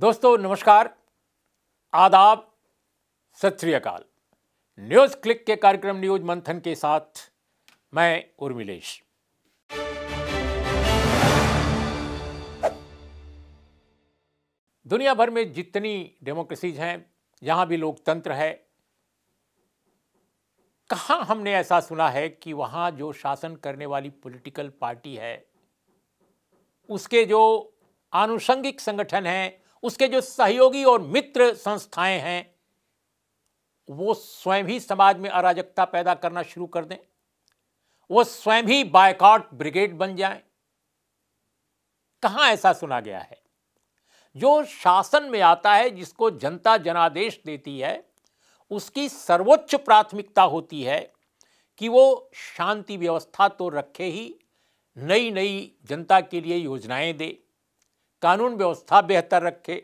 दोस्तों नमस्कार आदाब सत अकाल न्यूज़ क्लिक के कार्यक्रम न्यूज मंथन के साथ मैं उर्मिलेश दुनिया भर में जितनी डेमोक्रेसीज हैं यहां भी लोकतंत्र है कहा हमने ऐसा सुना है कि वहां जो शासन करने वाली पॉलिटिकल पार्टी है उसके जो आनुषंगिक संगठन हैं उसके जो सहयोगी और मित्र संस्थाएं हैं वो स्वयं ही समाज में अराजकता पैदा करना शुरू कर दें वो स्वयं ही बायकॉट ब्रिगेड बन जाएं कहां ऐसा सुना गया है जो शासन में आता है जिसको जनता जनादेश देती है उसकी सर्वोच्च प्राथमिकता होती है कि वो शांति व्यवस्था तो रखे ही नई नई जनता के लिए योजनाएं दे कानून व्यवस्था बेहतर रखे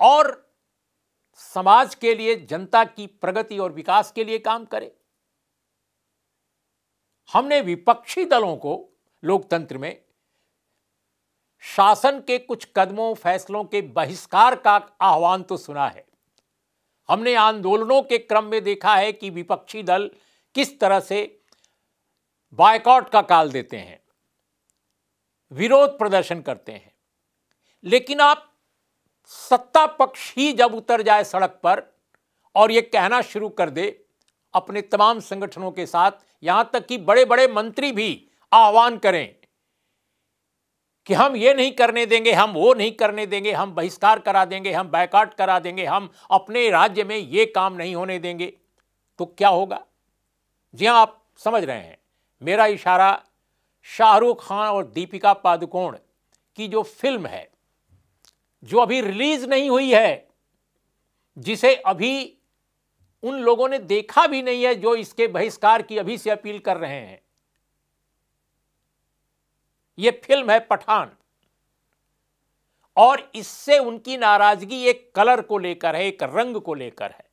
और समाज के लिए जनता की प्रगति और विकास के लिए काम करे हमने विपक्षी दलों को लोकतंत्र में शासन के कुछ कदमों फैसलों के बहिष्कार का आह्वान तो सुना है हमने आंदोलनों के क्रम में देखा है कि विपक्षी दल किस तरह से बायकॉट का काल देते हैं विरोध प्रदर्शन करते हैं लेकिन आप सत्ता पक्ष ही जब उतर जाए सड़क पर और ये कहना शुरू कर दे अपने तमाम संगठनों के साथ यहां तक कि बड़े बड़े मंत्री भी आह्वान करें कि हम ये नहीं करने देंगे हम वो नहीं करने देंगे हम बहिष्कार करा देंगे हम बैकआउट करा देंगे हम अपने राज्य में ये काम नहीं होने देंगे तो क्या होगा जी हाँ आप समझ रहे हैं मेरा इशारा शाहरुख खान और दीपिका पादुकोण की जो फिल्म है जो अभी रिलीज नहीं हुई है जिसे अभी उन लोगों ने देखा भी नहीं है जो इसके बहिष्कार की अभी से अपील कर रहे हैं यह फिल्म है पठान और इससे उनकी नाराजगी एक कलर को लेकर है एक रंग को लेकर है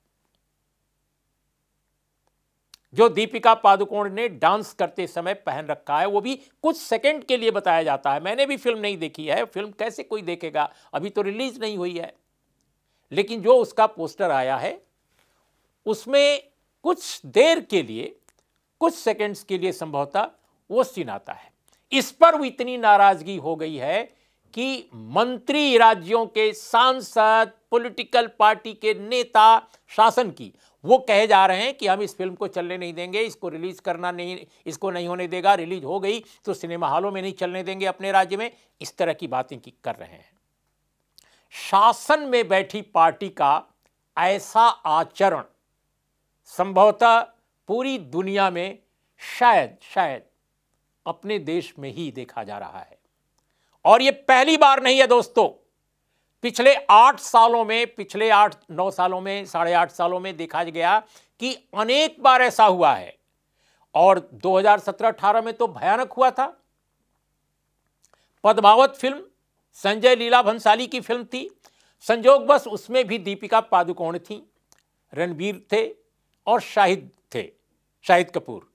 जो दीपिका पादुकोण ने डांस करते समय पहन रखा है वो भी कुछ सेकंड के लिए बताया जाता है मैंने भी फिल्म नहीं देखी है फिल्म कैसे कोई देखेगा अभी तो रिलीज नहीं हुई है लेकिन जो उसका पोस्टर आया है उसमें कुछ देर के लिए कुछ सेकंड्स के लिए संभवतः वो सीन आता है इस पर वो इतनी नाराजगी हो गई है कि मंत्री राज्यों के सांसद पॉलिटिकल पार्टी के नेता शासन की वो कहे जा रहे हैं कि हम इस फिल्म को चलने नहीं देंगे इसको रिलीज़ करना नहीं इसको नहीं होने देगा रिलीज हो गई तो सिनेमा हॉलों में नहीं चलने देंगे अपने राज्य में इस तरह की बातें की कर रहे हैं शासन में बैठी पार्टी का ऐसा आचरण संभवतः पूरी दुनिया में शायद शायद अपने देश में ही देखा जा रहा है और ये पहली बार नहीं है दोस्तों पिछले आठ सालों में पिछले आठ नौ सालों में साढ़े आठ सालों में देखा गया कि अनेक बार ऐसा हुआ है और 2017-18 में तो भयानक हुआ था पद्मावत फिल्म संजय लीला भंसाली की फिल्म थी संजोग बस उसमें भी दीपिका पादुकोण थी रणबीर थे और शाहिद थे शाहिद कपूर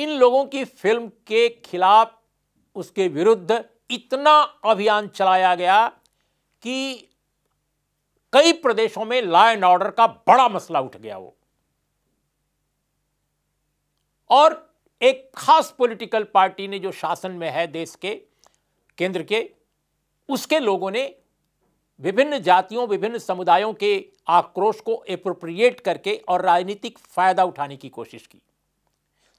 इन लोगों की फिल्म के खिलाफ उसके विरुद्ध इतना अभियान चलाया गया कि कई प्रदेशों में लॉ एंड ऑर्डर का बड़ा मसला उठ गया वो और एक खास पॉलिटिकल पार्टी ने जो शासन में है देश के केंद्र के उसके लोगों ने विभिन्न जातियों विभिन्न समुदायों के आक्रोश को एप्रोप्रिएट करके और राजनीतिक फायदा उठाने की कोशिश की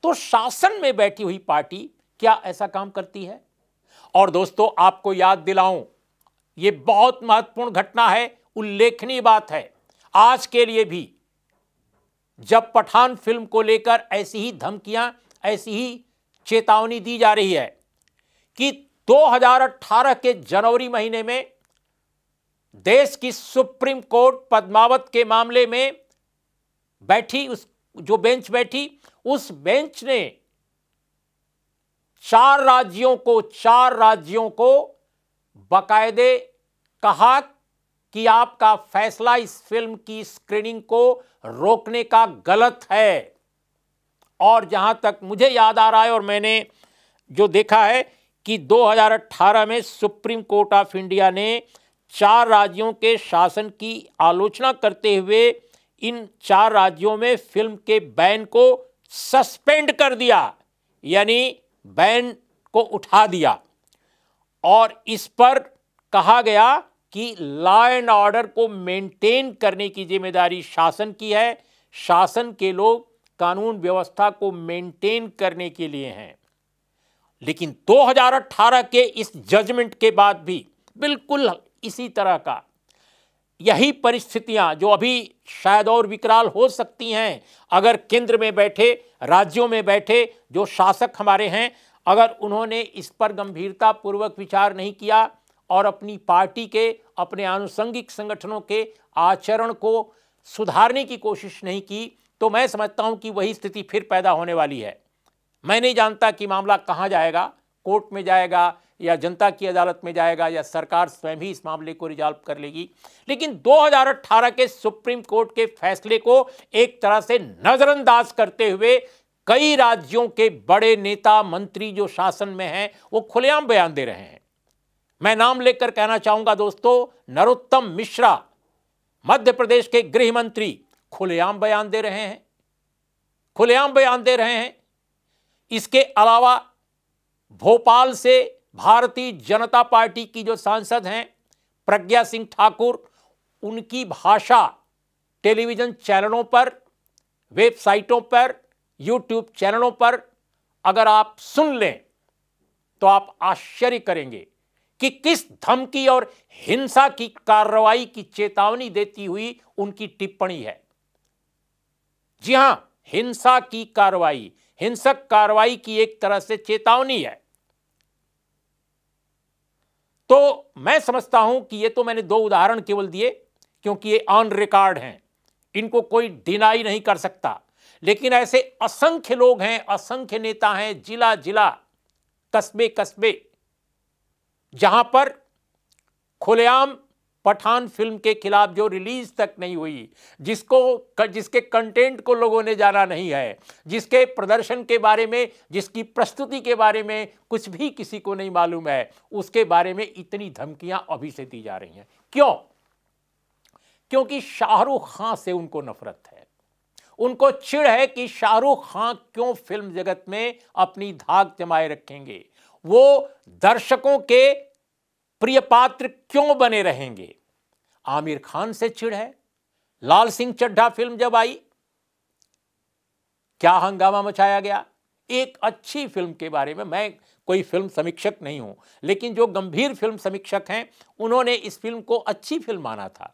तो शासन में बैठी हुई पार्टी क्या ऐसा काम करती है और दोस्तों आपको याद दिलाऊं ये बहुत महत्वपूर्ण घटना है उल्लेखनीय बात है आज के लिए भी जब पठान फिल्म को लेकर ऐसी ही धमकियां ऐसी ही चेतावनी दी जा रही है कि 2018 के जनवरी महीने में देश की सुप्रीम कोर्ट पद्मावत के मामले में बैठी उस जो बेंच बैठी उस बेंच ने चार राज्यों को चार राज्यों को बाकायदे कहा कि आपका फैसला इस फिल्म की स्क्रीनिंग को रोकने का गलत है और जहां तक मुझे याद आ रहा है और मैंने जो देखा है कि 2018 में सुप्रीम कोर्ट ऑफ इंडिया ने चार राज्यों के शासन की आलोचना करते हुए इन चार राज्यों में फिल्म के बैन को सस्पेंड कर दिया यानी बैन को उठा दिया और इस पर कहा गया कि लॉ एंड ऑर्डर को मेंटेन करने की जिम्मेदारी शासन की है शासन के लोग कानून व्यवस्था को मेंटेन करने के लिए हैं लेकिन 2018 के इस जजमेंट के बाद भी बिल्कुल इसी तरह का यही परिस्थितियां जो अभी शायद और विकराल हो सकती हैं अगर केंद्र में बैठे राज्यों में बैठे जो शासक हमारे हैं अगर उन्होंने इस पर गंभीरतापूर्वक विचार नहीं किया और अपनी पार्टी के अपने आनुषंगिक संगठनों के आचरण को सुधारने की कोशिश नहीं की तो मैं समझता हूं कि वही स्थिति फिर पैदा होने वाली है मैं नहीं जानता कि मामला कहां जाएगा कोर्ट में जाएगा या जनता की अदालत में जाएगा या सरकार स्वयं ही इस मामले को रिजॉल्व कर लेगी लेकिन 2018 के सुप्रीम कोर्ट के फैसले को एक तरह से नज़रअंदाज करते हुए कई राज्यों के बड़े नेता मंत्री जो शासन में हैं वो खुलेआम बयान दे रहे हैं मैं नाम लेकर कहना चाहूंगा दोस्तों नरोत्तम मिश्रा मध्य प्रदेश के गृह मंत्री खुलेआम बयान दे रहे हैं खुलेआम बयान दे रहे हैं इसके अलावा भोपाल से भारतीय जनता पार्टी की जो सांसद हैं प्रज्ञा सिंह ठाकुर उनकी भाषा टेलीविजन चैनलों पर वेबसाइटों पर यूट्यूब चैनलों पर अगर आप सुन लें तो आप आश्चर्य करेंगे कि किस धमकी और हिंसा की कार्रवाई की चेतावनी देती हुई उनकी टिप्पणी है जी हां हिंसा की कार्रवाई हिंसक कार्रवाई की एक तरह से चेतावनी है तो मैं समझता हूं कि ये तो मैंने दो उदाहरण केवल दिए क्योंकि ये ऑन रिकॉर्ड हैं इनको कोई डिनाई नहीं कर सकता लेकिन ऐसे असंख्य लोग हैं असंख्य नेता हैं जिला जिला कस्बे कस्बे जहां पर खुलेआम पठान फिल्म के खिलाफ जो रिलीज तक नहीं हुई जिसको जिसके कंटेंट को लोगों ने जाना नहीं है जिसके प्रदर्शन के बारे में जिसकी प्रस्तुति के बारे में कुछ भी किसी को नहीं मालूम है उसके बारे में इतनी धमकियां अभी से दी जा रही हैं क्यों क्योंकि शाहरुख खान से उनको नफरत है उनको चिड़ है कि शाहरुख खान क्यों फिल्म जगत में अपनी धाक जमाए रखेंगे वो दर्शकों के प्रिय पात्र क्यों बने रहेंगे आमिर खान से चिड़ है लाल सिंह चड्ढा फिल्म जब आई क्या हंगामा मचाया गया एक अच्छी फिल्म के बारे में मैं कोई फिल्म समीक्षक नहीं हूं लेकिन जो गंभीर फिल्म समीक्षक हैं उन्होंने इस फिल्म को अच्छी फिल्म माना था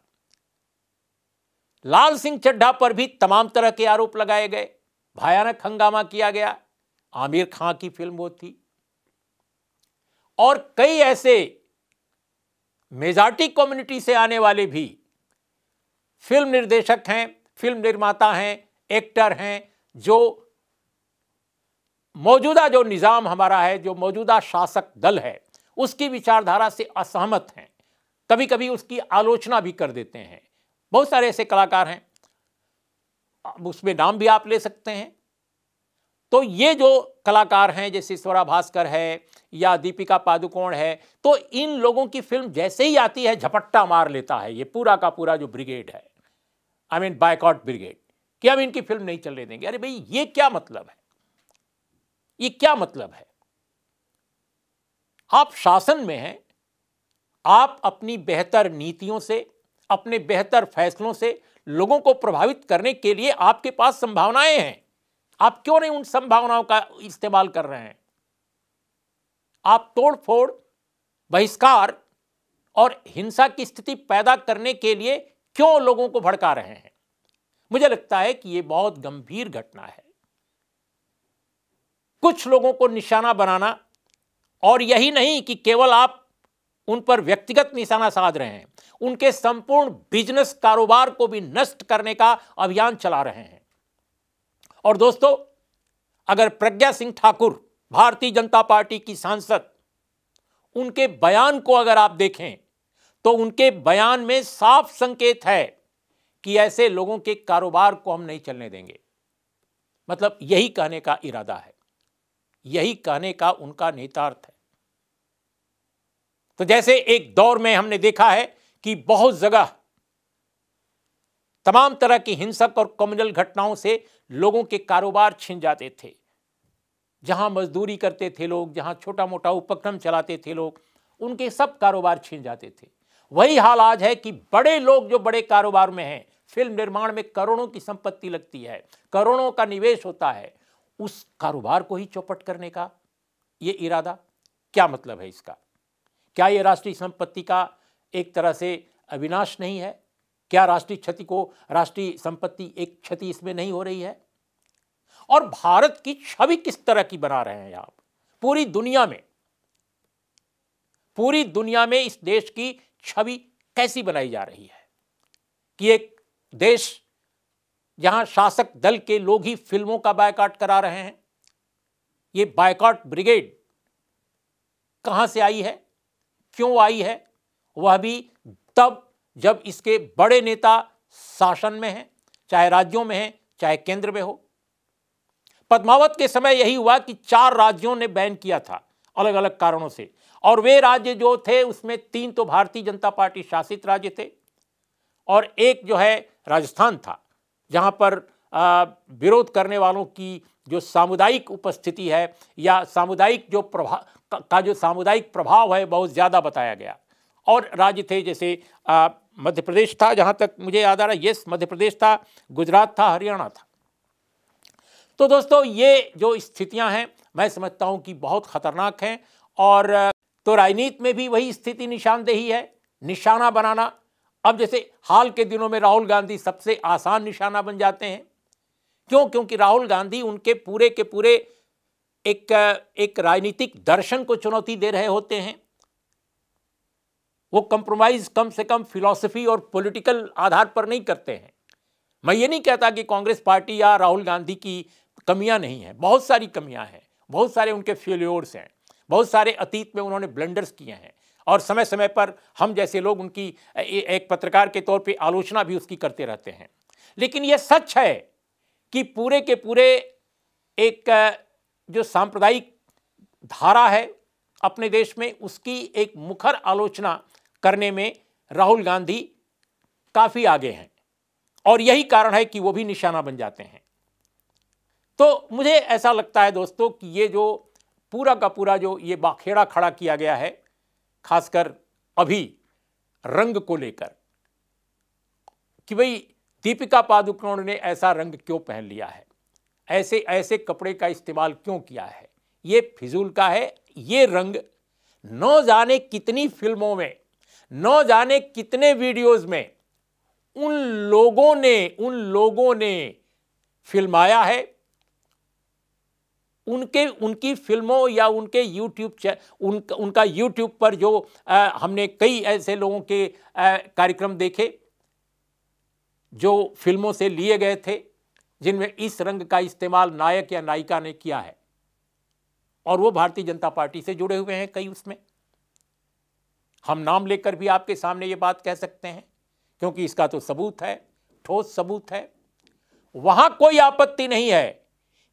लाल सिंह चड्ढा पर भी तमाम तरह के आरोप लगाए गए भयानक हंगामा किया गया आमिर खां की फिल्म वो थी और कई ऐसे मेजॉरिटी कम्युनिटी से आने वाले भी फिल्म निर्देशक हैं फिल्म निर्माता हैं एक्टर हैं जो मौजूदा जो निज़ाम हमारा है जो मौजूदा शासक दल है उसकी विचारधारा से असहमत हैं कभी कभी उसकी आलोचना भी कर देते हैं बहुत सारे ऐसे कलाकार हैं उसमें नाम भी आप ले सकते हैं तो ये जो कलाकार हैं जैसे स्वरा भास्कर है या दीपिका पादुकोण है तो इन लोगों की फिल्म जैसे ही आती है झपट्टा मार लेता है ये पूरा का पूरा जो ब्रिगेड है आई मीन बायकॉट ब्रिगेड कि हम इनकी फिल्म नहीं चलने देंगे अरे भाई ये क्या मतलब है ये क्या मतलब है आप शासन में हैं आप अपनी बेहतर नीतियों से अपने बेहतर फैसलों से लोगों को प्रभावित करने के लिए आपके पास संभावनाएं हैं आप क्यों नहीं उन संभावनाओं का इस्तेमाल कर रहे हैं आप तोड़ फोड़ बहिष्कार और हिंसा की स्थिति पैदा करने के लिए क्यों लोगों को भड़का रहे हैं मुझे लगता है कि यह बहुत गंभीर घटना है कुछ लोगों को निशाना बनाना और यही नहीं कि केवल आप उन पर व्यक्तिगत निशाना साध रहे हैं उनके संपूर्ण बिजनेस कारोबार को भी नष्ट करने का अभियान चला रहे हैं और दोस्तों अगर प्रज्ञा सिंह ठाकुर भारतीय जनता पार्टी की सांसद उनके बयान को अगर आप देखें तो उनके बयान में साफ संकेत है कि ऐसे लोगों के कारोबार को हम नहीं चलने देंगे मतलब यही कहने का इरादा है यही कहने का उनका नेतार्थ है तो जैसे एक दौर में हमने देखा है कि बहुत जगह तमाम तरह की हिंसक और कम्युनल घटनाओं से लोगों के कारोबार छिन जाते थे जहां मजदूरी करते थे लोग जहां छोटा मोटा उपक्रम चलाते थे लोग उनके सब कारोबार छिन जाते थे वही हाल आज है कि बड़े लोग जो बड़े कारोबार में हैं फिल्म निर्माण में करोड़ों की संपत्ति लगती है करोड़ों का निवेश होता है उस कारोबार को ही चौपट करने का ये इरादा क्या मतलब है इसका क्या ये राष्ट्रीय संपत्ति का एक तरह से अविनाश नहीं है क्या राष्ट्रीय क्षति को राष्ट्रीय संपत्ति एक क्षति इसमें नहीं हो रही है और भारत की छवि किस तरह की बना रहे हैं आप पूरी दुनिया में पूरी दुनिया में इस देश की छवि कैसी बनाई जा रही है कि एक देश जहां शासक दल के लोग ही फिल्मों का बायकॉट करा रहे हैं ये बायकॉट ब्रिगेड कहां से आई है क्यों आई है वह भी तब जब इसके बड़े नेता शासन में हैं चाहे राज्यों में हैं चाहे केंद्र में हो पद्मावत के समय यही हुआ कि चार राज्यों ने बैन किया था अलग अलग कारणों से और वे राज्य जो थे उसमें तीन तो भारतीय जनता पार्टी शासित राज्य थे और एक जो है राजस्थान था जहां पर विरोध करने वालों की जो सामुदायिक उपस्थिति है या सामुदायिक जो प्रभाव का जो सामुदायिक प्रभाव है बहुत ज़्यादा बताया गया और राज्य थे जैसे मध्य प्रदेश था जहाँ तक मुझे याद आ रहा है यस मध्य प्रदेश था गुजरात था हरियाणा था तो दोस्तों ये जो स्थितियाँ हैं मैं समझता हूँ कि बहुत खतरनाक हैं और तो राजनीति में भी वही स्थिति निशानदेही है निशाना बनाना अब जैसे हाल के दिनों में राहुल गांधी सबसे आसान निशाना बन जाते हैं क्यों क्योंकि राहुल गांधी उनके पूरे के पूरे एक एक राजनीतिक दर्शन को चुनौती दे रहे होते हैं वो कंप्रोमाइज कम से कम फिलॉसफी और पॉलिटिकल आधार पर नहीं करते हैं मैं ये नहीं कहता कि कांग्रेस पार्टी या राहुल गांधी की कमियां नहीं हैं बहुत सारी कमियां हैं बहुत सारे उनके फेल्योर्स हैं बहुत सारे अतीत में उन्होंने ब्लंडर्स किए हैं और समय समय पर हम जैसे लोग उनकी एक पत्रकार के तौर पे आलोचना भी उसकी करते रहते हैं लेकिन यह सच है कि पूरे के पूरे एक जो सांप्रदायिक धारा है अपने देश में उसकी एक मुखर आलोचना करने में राहुल गांधी काफ़ी आगे हैं और यही कारण है कि वो भी निशाना बन जाते हैं तो मुझे ऐसा लगता है दोस्तों कि ये जो पूरा का पूरा जो ये बाखेड़ा खड़ा किया गया है खासकर अभी रंग को लेकर कि भाई दीपिका पादुकोण ने ऐसा रंग क्यों पहन लिया है ऐसे ऐसे कपड़े का इस्तेमाल क्यों किया है ये फिजूल का है ये रंग नौ जाने कितनी फिल्मों में नौ जाने कितने वीडियोस में उन लोगों ने उन लोगों ने फिल्माया है उनके उनकी फिल्मों या उनके यूट्यूब उन, उनका यूट्यूब पर जो आ, हमने कई ऐसे लोगों के कार्यक्रम देखे जो फिल्मों से लिए गए थे जिनमें इस रंग का इस्तेमाल नायक या नायिका ने किया है और वो भारतीय जनता पार्टी से जुड़े हुए हैं कई उसमें हम नाम लेकर भी आपके सामने ये बात कह सकते हैं क्योंकि इसका तो सबूत है ठोस सबूत है वहां कोई आपत्ति नहीं है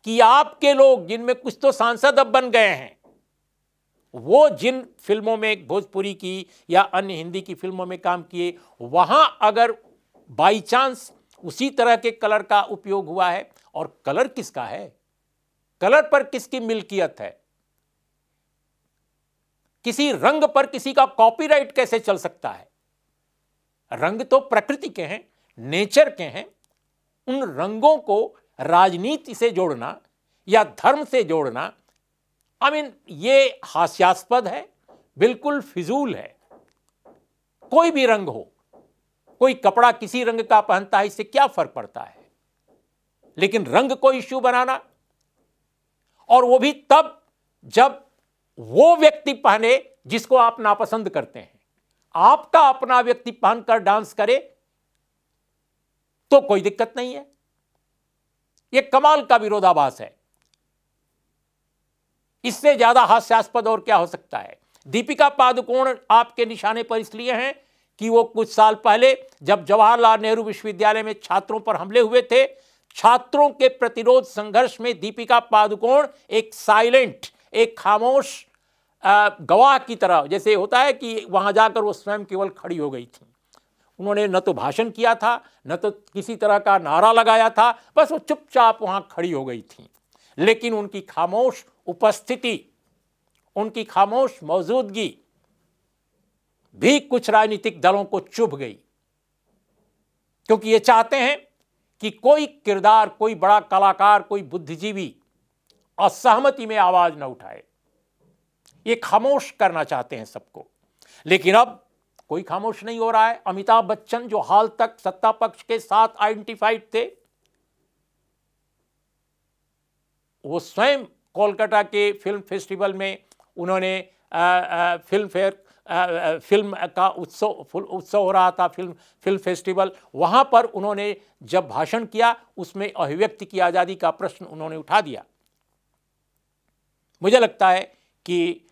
कि आपके लोग जिनमें कुछ तो सांसद अब बन गए हैं वो जिन फिल्मों में भोजपुरी की या अन्य हिंदी की फिल्मों में काम किए वहां अगर बाय चांस उसी तरह के कलर का उपयोग हुआ है और कलर किसका है कलर पर किसकी मिल्कियत है किसी रंग पर किसी का कॉपीराइट कैसे चल सकता है रंग तो प्रकृति के हैं नेचर के हैं उन रंगों को राजनीति से जोड़ना या धर्म से जोड़ना आई मीन ये हास्यास्पद है बिल्कुल फिजूल है कोई भी रंग हो कोई कपड़ा किसी रंग का पहनता है इससे क्या फर्क पड़ता है लेकिन रंग को इश्यू बनाना और वो भी तब जब वो व्यक्ति पहने जिसको आप नापसंद करते हैं आपका अपना व्यक्ति पहनकर डांस करे तो कोई दिक्कत नहीं है यह कमाल का विरोधाभास है इससे ज्यादा हास्यास्पद और क्या हो सकता है दीपिका पादुकोण आपके निशाने पर इसलिए हैं कि वो कुछ साल पहले जब जवाहरलाल नेहरू विश्वविद्यालय में छात्रों पर हमले हुए थे छात्रों के प्रतिरोध संघर्ष में दीपिका पादुकोण एक साइलेंट एक खामोश गवाह की तरह जैसे होता है कि वहाँ जाकर वो स्वयं केवल खड़ी हो गई थी उन्होंने न तो भाषण किया था न तो किसी तरह का नारा लगाया था बस वो चुपचाप वहाँ खड़ी हो गई थी लेकिन उनकी खामोश उपस्थिति उनकी खामोश मौजूदगी भी कुछ राजनीतिक दलों को चुभ गई क्योंकि ये चाहते हैं कि कोई किरदार कोई बड़ा कलाकार कोई बुद्धिजीवी असहमति में आवाज न उठाए ये खामोश करना चाहते हैं सबको लेकिन अब कोई खामोश नहीं हो रहा है अमिताभ बच्चन जो हाल तक सत्ता पक्ष के साथ आइडेंटिफाइड थे वो स्वयं कोलकाता के फिल्म फेस्टिवल में उन्होंने फिल्म फेयर फिल्म का उत्सव फुल उत्सव हो रहा था फिल्म फिल्म फेस्टिवल वहाँ पर उन्होंने जब भाषण किया उसमें अभिव्यक्ति की आज़ादी का प्रश्न उन्होंने उठा दिया मुझे लगता है कि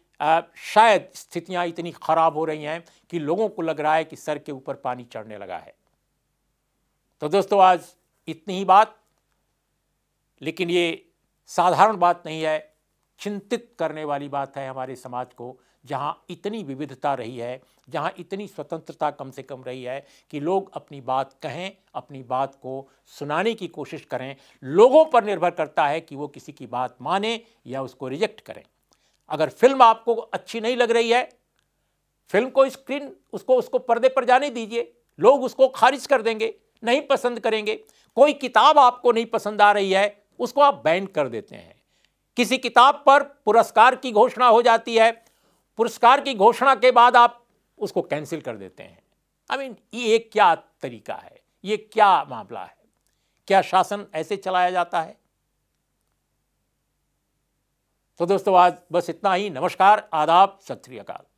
शायद स्थितियाँ इतनी ख़राब हो रही हैं कि लोगों को लग रहा है कि सर के ऊपर पानी चढ़ने लगा है तो दोस्तों आज इतनी ही बात लेकिन ये साधारण बात नहीं है चिंतित करने वाली बात है हमारे समाज को जहाँ इतनी विविधता रही है जहाँ इतनी स्वतंत्रता कम से कम रही है कि लोग अपनी बात कहें अपनी बात को सुनाने की कोशिश करें लोगों पर निर्भर करता है कि वो किसी की बात माने या उसको रिजेक्ट करें अगर फिल्म आपको अच्छी नहीं लग रही है फिल्म को स्क्रीन उसको उसको पर्दे पर जाने दीजिए लोग उसको खारिज कर देंगे नहीं पसंद करेंगे कोई किताब आपको नहीं पसंद आ रही है उसको आप बैन कर देते हैं किसी किताब पर पुरस्कार की घोषणा हो जाती है पुरस्कार की घोषणा के बाद आप उसको कैंसिल कर देते हैं आई मीन ये एक क्या तरीका है ये क्या मामला है क्या शासन ऐसे चलाया जाता है तो दोस्तों आज बस इतना ही नमस्कार आदाब सत श्री अकाल